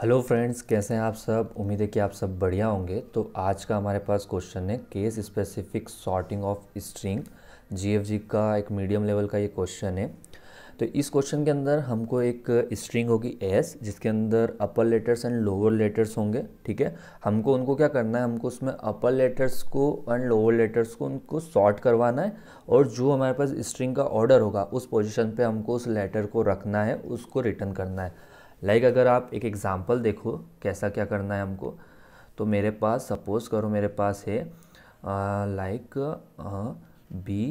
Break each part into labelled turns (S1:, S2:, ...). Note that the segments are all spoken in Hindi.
S1: हेलो फ्रेंड्स कैसे हैं आप सब उम्मीद है कि आप सब बढ़िया होंगे तो आज का हमारे पास क्वेश्चन है case specific sorting of string GFG का एक मीडियम लेवल का ये क्वेश्चन है तो इस क्वेश्चन के अंदर हमको एक स्ट्रिंग होगी एस जिसके अंदर upper letters and lower letters होंगे ठीक है हमको उनको क्या करना है हमको उसमें अपर लेटर्स को एंड लोअर लेटर्स को उनको सॉर्ट करवाना है और जो हमारे पास स्ट्रिंग का ऑर्डर होगा उस पोजिशन पर हमको उस लेटर को रखना है उसको रिटर्न करना है लाइक like अगर आप एक एग्ज़ाम्पल देखो कैसा क्या करना है हमको तो मेरे पास सपोज़ करो मेरे पास है like B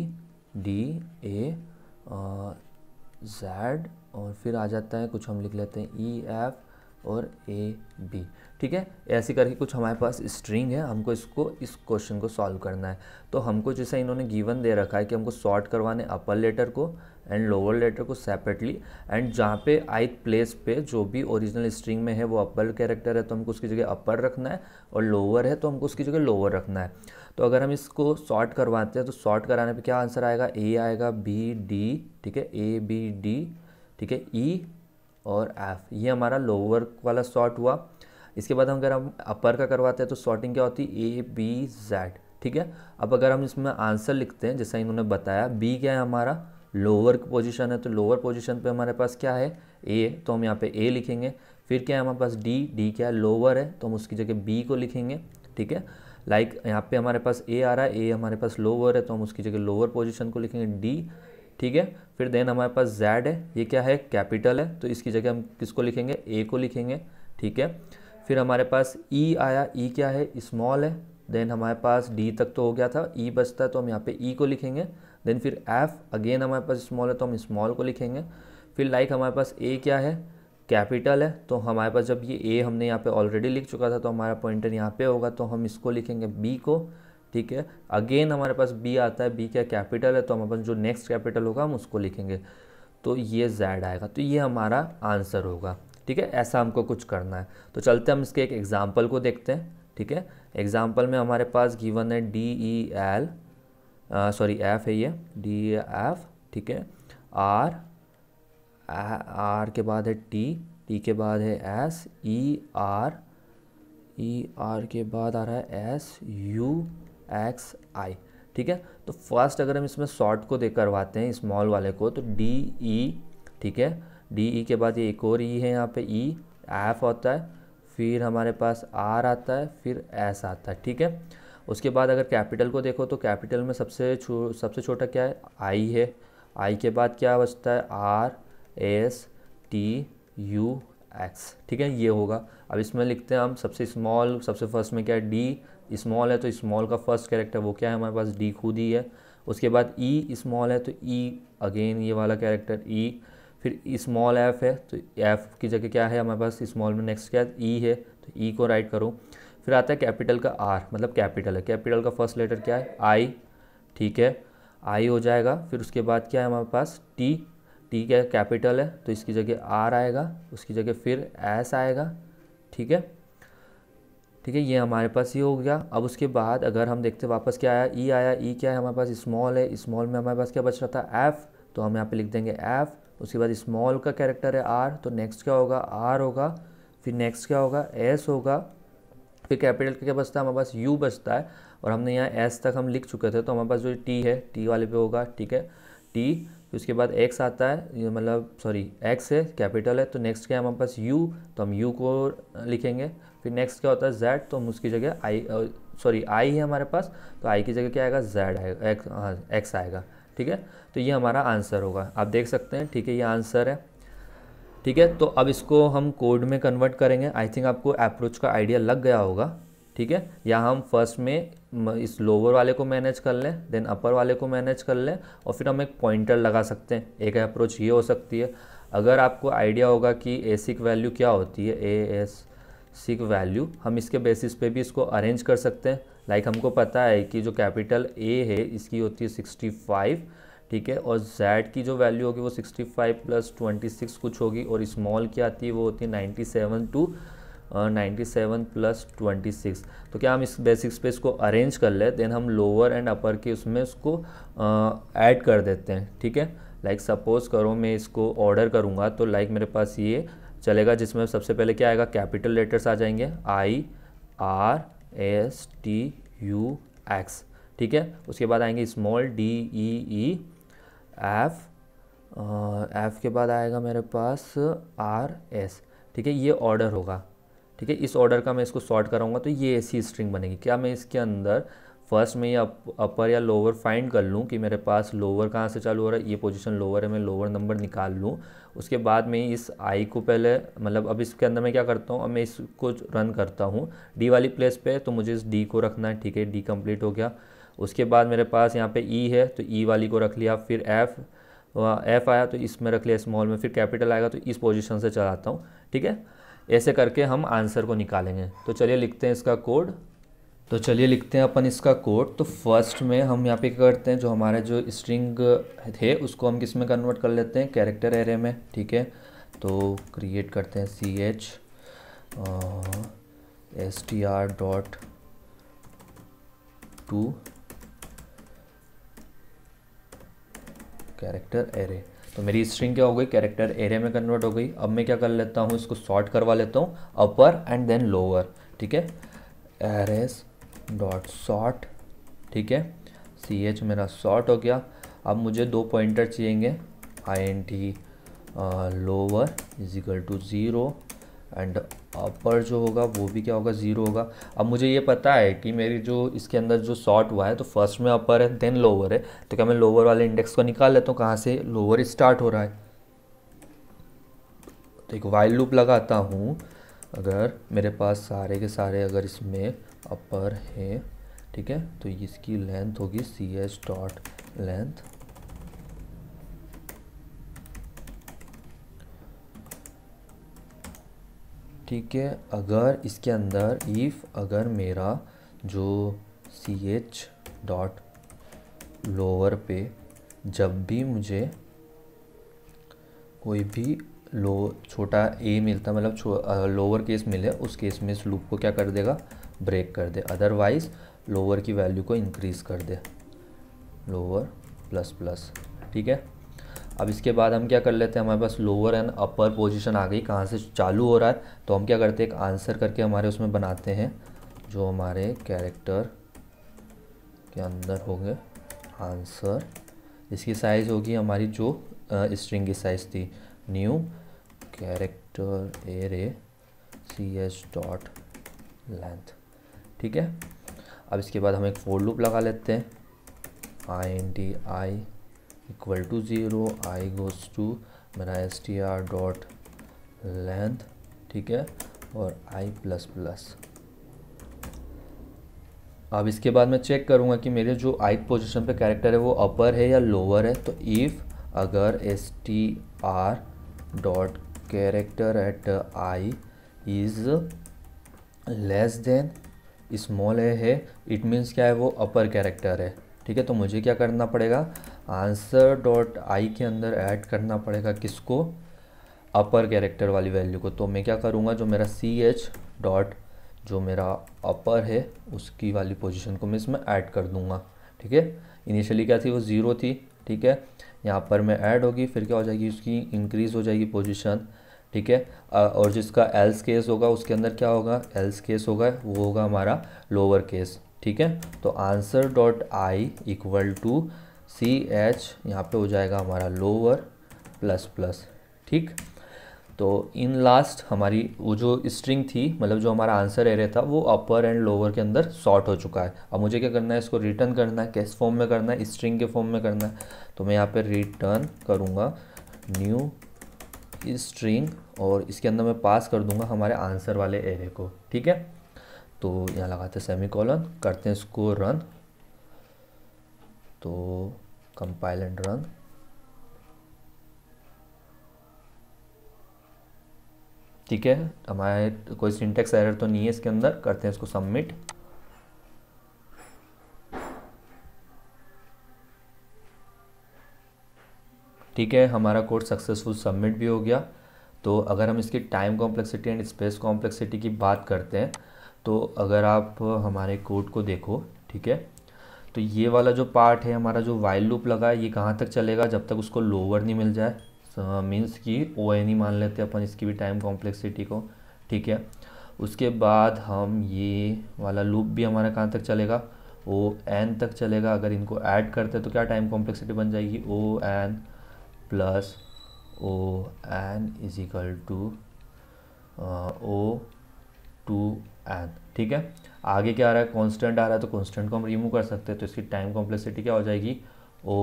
S1: D A Z और फिर आ जाता है कुछ हम लिख लेते हैं ई e, एफ और ए बी ठीक है ऐसे करके कुछ हमारे पास स्ट्रिंग है हमको इसको इस क्वेश्चन को सॉल्व करना है तो हमको जैसे इन्होंने गिवन दे रखा है कि हमको सॉर्ट करवाने अपर लेटर को एंड लोअर लेटर को सेपरेटली एंड जहाँ पे आई प्लेस पे जो भी ओरिजिनल स्ट्रिंग में है वो अपर कैरेक्टर है तो हमको उसकी जगह अपर रखना है और लोअर है तो हमको उसकी जगह लोअर रखना है तो अगर हम इसको सॉर्ट करवाते हैं तो सॉर्ट कराने पे क्या आंसर आएगा ए आएगा बी डी ठीक है ए बी डी ठीक है ई e, और एफ ये हमारा लोअर वाला शॉर्ट हुआ इसके बाद अगर हम अपर का करवाते हैं तो शॉर्टिंग क्या होती है ए बी जेड ठीक है अब अगर हम इसमें आंसर लिखते हैं जैसा इन्होंने बताया बी क्या है हमारा लोअर पोजिशन है तो लोअर पोजिशन पर हमारे पास क्या है ए तो हम यहाँ पर ए लिखेंगे फिर क्या है हमारे पास डी डी क्या है लोअर है तो हम उसकी जगह बी को लिखेंगे ठीक है लाइक यहाँ पे हमारे पास ए आ रहा है ए हमारे पास लोअर है तो हम उसकी जगह लोअर पोजीशन को लिखेंगे डी ठीक है फिर देन हमारे पास जेड है ये क्या है कैपिटल है तो इसकी जगह हम किसको लिखेंगे ए को लिखेंगे ठीक है फिर हमारे पास ई e आया ई e क्या है स्मॉल है देन हमारे पास डी तक तो हो गया था ई e बचता है तो हम यहाँ पे ई e को लिखेंगे देन फिर एफ अगेन हमारे पास स्मॉल है तो हम स्मॉल को लिखेंगे फिर लाइक हमारे पास ए क्या है कैपिटल है तो हमारे पास जब ये ए हमने यहाँ पे ऑलरेडी लिख चुका था तो हमारा पॉइंटर यहाँ पे होगा तो हम इसको लिखेंगे बी को ठीक है अगेन हमारे पास बी आता है बी क्या कैपिटल है तो हमारे पास जो नेक्स्ट कैपिटल होगा हम उसको लिखेंगे तो ये जैड आएगा तो ये हमारा आंसर होगा ठीक है ऐसा हमको कुछ करना है तो चलते हम इसके एक एग्ज़ाम्पल को देखते हैं ठीक है एग्ज़ाम्पल में हमारे पास गिवन है D E L sorry F है ये डी एफ e, ठीक है आर आर के बाद है टी टी के बाद है S E R E R के बाद आ रहा है एस यू एक्स आई ठीक है तो फर्स्ट अगर हम इसमें शॉर्ट को दे करवाते हैं स्मॉल वाले को तो डी ई e, ठीक है डी ई e के बाद ये एक और ई e है यहाँ पे ई एफ होता है फिर हमारे पास आर आता है फिर एस आता है ठीक है उसके बाद अगर कैपिटल को देखो तो कैपिटल में सबसे छो सबसे छोटा क्या है आई है आई के बाद क्या बचता है R S T U X ठीक है ये होगा अब इसमें लिखते हैं हम सबसे स्मॉल सबसे फर्स्ट में क्या है डी स्मॉल है तो स्मॉल का फर्स्ट कैरेक्टर वो क्या है हमारे पास डी खुद ही है उसके बाद ई e स्मॉल है तो ई e अगेन ये वाला कैरेक्टर ई e। फिर स्मॉल एफ है तो एफ की जगह क्या है हमारे पास स्मॉल में नेक्स्ट क्या है ई है तो ई को राइट करो फिर आता है कैपिटल का आर मतलब कैपिटल है कैपिटल का फर्स्ट लेटर क्या है आई ठीक है आई हो जाएगा फिर उसके बाद क्या है हमारे पास टी टी क्या कैपिटल है तो इसकी जगह आर आएगा उसकी जगह फिर एस आएगा ठीक है ठीक है ये हमारे पास ये हो गया अब उसके बाद अगर हम देखते वापस क्या आया ई e आया ई e क्या है हमारे पास स्मॉल है स्मॉल में हमारे पास क्या बच रहा था एफ़ तो हम यहाँ पे लिख देंगे एफ़ उसके बाद स्मॉल का कैरेक्टर है आर तो नेक्स्ट क्या होगा आर होगा फिर नेक्स्ट क्या होगा एस होगा फिर कैपिटल का क्या बचता है हमारे पास यू बचता है और हमने यहाँ एस तक हम लिख चुके थे तो हमारे पास जो टी है टी वाले पे होगा ठीक है टी फिर उसके बाद एक्स आता है मतलब सॉरी एक्स है कैपिटल है तो नेक्स्ट क्या है हमारे पास यू तो हम यू को लिखेंगे फिर नेक्स्ट क्या होता है जेड तो हम उसकी जगह आई सॉरी आई है हमारे पास तो आई की जगह क्या आएगा जेड आएगा एक्स एक्स आएगा ठीक है तो ये हमारा आंसर होगा आप देख सकते हैं ठीक है ये आंसर है ठीक है तो अब इसको हम कोड में कन्वर्ट करेंगे आई थिंक आपको अप्रोच का आइडिया लग गया होगा ठीक है या हम फर्स्ट में इस लोअर वाले को मैनेज कर लें देन अपर वाले को मैनेज कर लें और फिर हम एक पॉइंटर लगा सकते हैं एक अप्रोच ये हो सकती है अगर आपको आइडिया होगा कि एसिक वैल्यू क्या होती है ए एस सिक वैल्यू हम इसके बेसिस पे भी इसको अरेंज कर सकते हैं लाइक like हमको पता है कि जो कैपिटल ए है इसकी होती है सिक्सटी फाइव ठीक है और जैड की जो वैल्यू होगी वो sixty five plus twenty six कुछ होगी और स्मॉल की आती है वो होती है ninety seven to ninety seven plus twenty six तो क्या हम इस बेसिक्स पे इसको अरेंज कर ले देन हम लोअर एंड अपर के उसमें उसको ऐड uh, कर देते हैं ठीक है लाइक सपोज़ करो मैं इसको ऑर्डर करूँगा तो लाइक like मेरे पास ये चलेगा जिसमें सबसे पहले क्या आएगा कैपिटल लेटर्स आ जाएंगे I R S T U X ठीक है उसके बाद आएंगे small D E E F F के बाद आएगा मेरे पास आर एस ठीक है ये ऑर्डर होगा ठीक है इस ऑर्डर का मैं इसको सॉर्ट कराऊंगा तो ये ऐसी स्ट्रिंग बनेगी क्या मैं इसके अंदर फर्स्ट में ये अपर या लोअर फाइंड कर लूँ कि मेरे पास लोअर कहाँ से चालू हो रहा है ये पोजीशन लोअर है मैं लोअर नंबर निकाल लूँ उसके बाद मैं इस आई को पहले मतलब अब इसके अंदर मैं क्या करता हूँ अब मैं इसको रन करता हूँ डी वाली प्लेस पे तो मुझे इस डी को रखना है ठीक है डी कंप्लीट हो गया उसके बाद मेरे पास यहाँ पे ई e है तो ई e वाली को रख लिया फिर एफ़ एफ़ आया तो इसमें रख लिया स्मॉल में फिर कैपिटल आएगा तो इस पोजिशन से चलाता हूँ ठीक है ऐसे करके हम आंसर को निकालेंगे तो चलिए लिखते हैं इसका कोड तो चलिए लिखते हैं अपन इसका कोड तो फर्स्ट में हम यहाँ पे करते हैं जो हमारे जो स्ट्रिंग थे उसको हम किस में कन्वर्ट कर लेते हैं कैरेक्टर एरे में ठीक है तो क्रिएट करते हैं C H S T R dot to character array तो मेरी स्ट्रिंग क्या हो गई कैरेक्टर एरे में कन्वर्ट हो गई अब मैं क्या कर लेता हूँ इसको सॉर्ट करवा लेता हूँ अपर एंड देन लोअर ठीक है एरेस डॉट शॉर्ट ठीक है सी एच मेरा शॉर्ट हो गया अब मुझे दो पॉइंटर चाहिएंगे I N T lower equal to zero and upper जो होगा वो भी क्या होगा ज़ीरो होगा अब मुझे ये पता है कि मेरी जो इसके अंदर जो शॉर्ट हुआ है तो फर्स्ट में अपर है देन लोअर है तो क्या मैं लोअर वाले इंडेक्स को निकाल लेता हूँ कहाँ से लोअर स्टार्ट हो रहा है तो एक वाइल लूप लगाता हूँ अगर मेरे पास सारे के सारे अगर इसमें अपर हैं ठीक है तो इसकी लेंथ होगी सी एच डॉट लेंथ ठीक है अगर इसके अंदर इफ़ अगर मेरा जो सी एच डॉट लोअर पे जब भी मुझे कोई भी लो छोटा ए मिलता मतलब लोअर केस मिले उस केस में इस लूप को क्या कर देगा ब्रेक कर दे अदरवाइज लोअर की वैल्यू को इंक्रीज़ कर दे लोअर प्लस प्लस ठीक है अब इसके बाद हम क्या कर लेते हैं हमारे पास लोअर एंड अपर पोजीशन आ गई कहाँ से चालू हो रहा है तो हम क्या करते हैं एक आंसर करके हमारे उसमें बनाते हैं जो हमारे कैरेक्टर के अंदर होंगे आंसर इसकी साइज़ होगी हमारी जो स्ट्रिंग की साइज़ थी new character array C dot dot length ठीक है अब इसके बाद हम एक फोर लूप लगा लेते हैं I N T I equal to zero I goes to मेरा S T R dot length ठीक है और आई प्लस प्लस अब इसके बाद मैं चेक करूँगा कि मेरे जो आई पोजिशन पे कैरेक्टर है वो अपर है या लोअर है तो इफ़ अगर S T R dot character at i is less than small A है इट मीन्स क्या है वो अपर कैरेक्टर है ठीक है तो मुझे क्या करना पड़ेगा आंसर डॉट आई के अंदर ऐड करना पड़ेगा किसको अपर कैरेक्टर वाली वैल्यू को तो मैं क्या करूँगा जो मेरा सी एच डॉट जो मेरा अपर है उसकी वाली पोजीशन को मैं इसमें ऐड कर दूँगा ठीक है इनिशियली क्या थी वो ज़ीरो थी ठीक है यहाँ पर मैं ऐड होगी फिर क्या हो जाएगी उसकी इंक्रीज़ हो जाएगी पोजीशन ठीक है और जिसका एल्स केस होगा उसके अंदर क्या होगा एल्स केस होगा वो होगा हमारा लोअर केस ठीक है तो answer dot I equal to C H यहाँ पर हो जाएगा हमारा लोअर प्लस प्लस ठीक तो इन लास्ट हमारी वो जो स्ट्रिंग थी मतलब जो हमारा आंसर एरे था वो अपर एंड लोअर के अंदर सॉर्ट हो चुका है अब मुझे क्या करना है इसको रिटर्न करना है कैस फॉर्म में करना है स्ट्रिंग के फॉर्म में करना है तो मैं यहाँ पर रिटर्न करूँगा न्यू स्ट्रिंग और इसके अंदर मैं पास कर दूंगा हमारे आंसर वाले एरे को ठीक है तो यहाँ लगाते हैं सेमी कॉलन करते हैं इसको रन तो कंपाइल एंड रन ठीक है हमारे कोई सिंटेक्स एरर तो नहीं है इसके अंदर करते हैं इसको सबमिट ठीक है हमारा कोड सक्सेसफुल सबमिट भी हो गया तो अगर हम इसकी time complexity and space complexity की बात करते हैं तो अगर आप हमारे कोड को देखो ठीक है तो ये वाला जो पार्ट है हमारा जो वाइल लूप लगा है ये कहाँ तक चलेगा जब तक उसको लोअर नहीं मिल जाए मीन्स कि ओ एन ही मान लेते हैं अपन इसकी भी टाइम कॉम्प्लेक्सिटी को ठीक है उसके बाद हम ये वाला लूप भी हमारा कहाँ तक चलेगा ओ एन तक चलेगा अगर इनको ऐड करते हैं तो क्या टाइम कॉम्प्लेक्सिटी बन जाएगी O N plus O N is equal to O two N ठीक है आगे क्या आ रहा है कांस्टेंट आ रहा है तो कांस्टेंट को हम रिमूव कर सकते हैं तो इसकी टाइम कॉम्प्लेक्सिटी क्या हो जाएगी ओ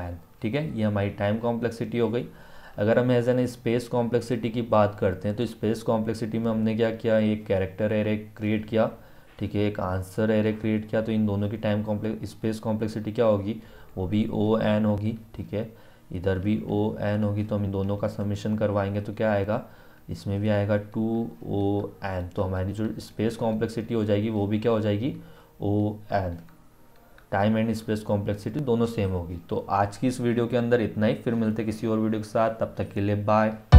S1: एन ठीक है ये हमारी टाइम कॉम्प्लेक्सिटी हो गई अगर हम एज एन स्पेस कॉम्प्लेक्सिटी की बात करते हैं तो स्पेस कॉम्प्लेक्सिटी में हमने क्या किया एक कैरेक्टर एरे क्रिएट किया ठीक है एक आंसर एरे क्रिएट किया तो इन दोनों की टाइम कॉम्प्लेक्स स्पेस कॉम्प्लेक्सिटी क्या होगी वो भी ओ एन होगी ठीक है इधर भी ओ एन होगी तो हम इन दोनों का सबमिशन करवाएंगे तो क्या आएगा इसमें भी आएगा टू ओ एन तो हमारी जो स्पेस कॉम्प्लेक्सिटी हो जाएगी वो भी क्या हो जाएगी O N time and space complexity दोनों सेम होगी तो आज की इस वीडियो के अंदर इतना ही फिर मिलते किसी और वीडियो के साथ तब तक के लिए बाय